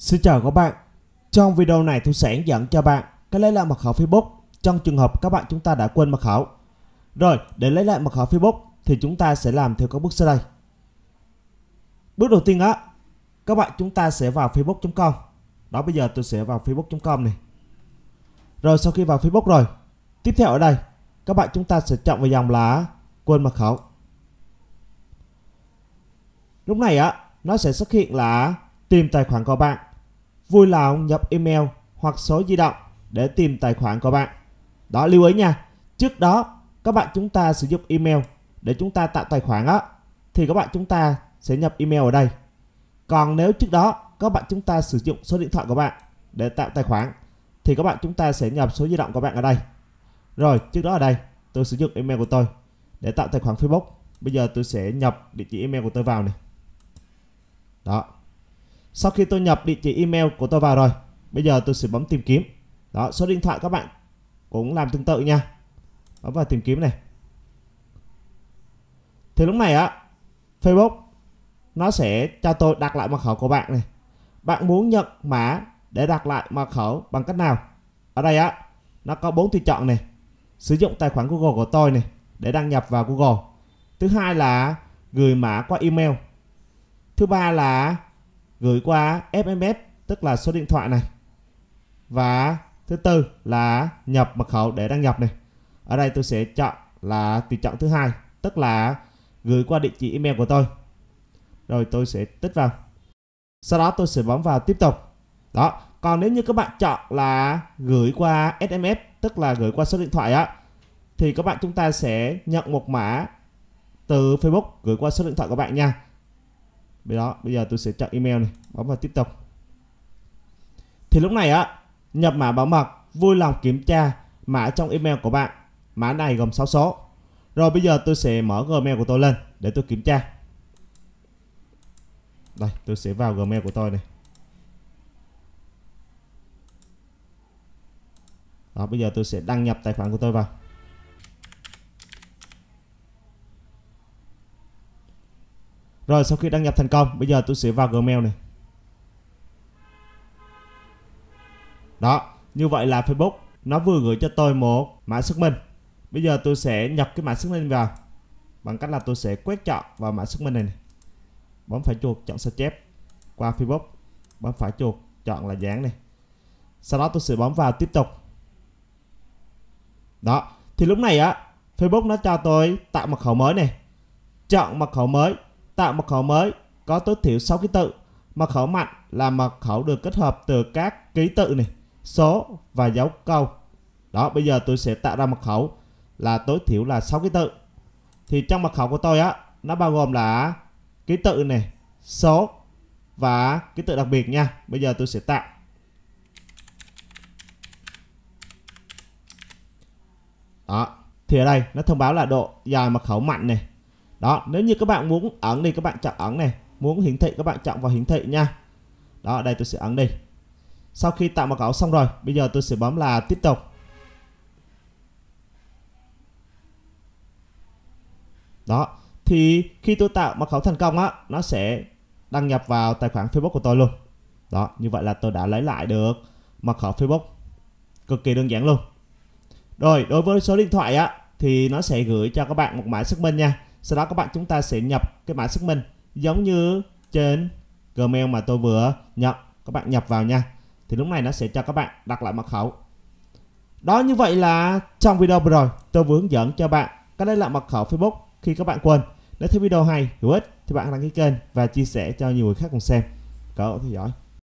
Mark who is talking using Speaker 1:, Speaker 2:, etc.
Speaker 1: Xin chào các bạn Trong video này tôi sẽ hướng dẫn cho bạn cách lấy lại mật khẩu Facebook trong trường hợp các bạn chúng ta đã quên mật khẩu Rồi để lấy lại mật khẩu Facebook thì chúng ta sẽ làm theo các bước sau đây Bước đầu tiên á các bạn chúng ta sẽ vào facebook.com Đó bây giờ tôi sẽ vào facebook.com này Rồi sau khi vào Facebook rồi Tiếp theo ở đây các bạn chúng ta sẽ chọn vào dòng là quên mật khẩu Lúc này á nó sẽ xuất hiện là tìm tài khoản của bạn vui lòng nhập email hoặc số di động để tìm tài khoản của bạn. Đó lưu ý nha, trước đó các bạn chúng ta sử dụng email để chúng ta tạo tài khoản á thì các bạn chúng ta sẽ nhập email ở đây. Còn nếu trước đó các bạn chúng ta sử dụng số điện thoại của bạn để tạo tài khoản thì các bạn chúng ta sẽ nhập số di động của bạn ở đây. Rồi, trước đó ở đây tôi sử dụng email của tôi để tạo tài khoản Facebook. Bây giờ tôi sẽ nhập địa chỉ email của tôi vào này. Đó, sau khi tôi nhập địa chỉ email của tôi vào rồi bây giờ tôi sẽ bấm tìm kiếm đó số điện thoại các bạn cũng làm tương tự nha bấm vào tìm kiếm này thì lúc này á Facebook nó sẽ cho tôi đặt lại mật khẩu của bạn này bạn muốn nhận mã để đặt lại mật khẩu bằng cách nào ở đây á nó có bốn tùy chọn này sử dụng tài khoản Google của tôi này để đăng nhập vào Google thứ hai là gửi mã qua email thứ ba là gửi qua SMS tức là số điện thoại này và thứ tư là nhập mật khẩu để đăng nhập này ở đây tôi sẽ chọn là tùy chọn thứ hai tức là gửi qua địa chỉ email của tôi rồi tôi sẽ tích vào sau đó tôi sẽ bấm vào tiếp tục đó còn nếu như các bạn chọn là gửi qua SMS tức là gửi qua số điện thoại á thì các bạn chúng ta sẽ nhận một mã từ Facebook gửi qua số điện thoại của bạn nha bây đó bây giờ tôi sẽ chọn email này bấm vào tiếp tục thì lúc này á nhập mã bảo mật vui lòng kiểm tra mã trong email của bạn mã này gồm 6 số rồi bây giờ tôi sẽ mở gmail của tôi lên để tôi kiểm tra đây tôi sẽ vào gmail của tôi này đó bây giờ tôi sẽ đăng nhập tài khoản của tôi vào Rồi sau khi đăng nhập thành công, bây giờ tôi sẽ vào Gmail này. Đó, như vậy là Facebook nó vừa gửi cho tôi một mã xác minh. Bây giờ tôi sẽ nhập cái mã xác minh vào bằng cách là tôi sẽ quét chọn vào mã xác minh này, này. Bấm phải chuột chọn sao chép qua Facebook, bấm phải chuột chọn là dán này. Sau đó tôi sẽ bấm vào tiếp tục. Đó, thì lúc này á Facebook nó cho tôi tạo mật khẩu mới này. Chọn mật khẩu mới tạo mật khẩu mới có tối thiểu 6 ký tự. Mật khẩu mạnh là mật khẩu được kết hợp từ các ký tự này, số và dấu câu. Đó, bây giờ tôi sẽ tạo ra mật khẩu là tối thiểu là 6 ký tự. Thì trong mật khẩu của tôi á, nó bao gồm là ký tự này, số và ký tự đặc biệt nha. Bây giờ tôi sẽ tạo Đó. Thì ở đây nó thông báo là độ dài mật khẩu mạnh này đó nếu như các bạn muốn ấn đi các bạn chọn ấn này muốn hiển thị các bạn chọn vào hiển thị nha đó đây tôi sẽ ấn đi sau khi tạo mật khẩu xong rồi bây giờ tôi sẽ bấm là tiếp tục đó thì khi tôi tạo mật khẩu thành công á nó sẽ đăng nhập vào tài khoản Facebook của tôi luôn đó như vậy là tôi đã lấy lại được mật khẩu Facebook cực kỳ đơn giản luôn rồi đối với số điện thoại á thì nó sẽ gửi cho các bạn một mã xác minh nha sau đó các bạn chúng ta sẽ nhập cái mã xác minh giống như trên Gmail mà tôi vừa nhập các bạn nhập vào nha thì lúc này nó sẽ cho các bạn đặt lại mật khẩu đó như vậy là trong video vừa rồi tôi vừa hướng dẫn cho bạn cách lấy lại mật khẩu Facebook khi các bạn quên nếu thấy video hay hữu ích thì bạn đăng ký kênh và chia sẻ cho nhiều người khác cùng xem cảm ơn theo dõi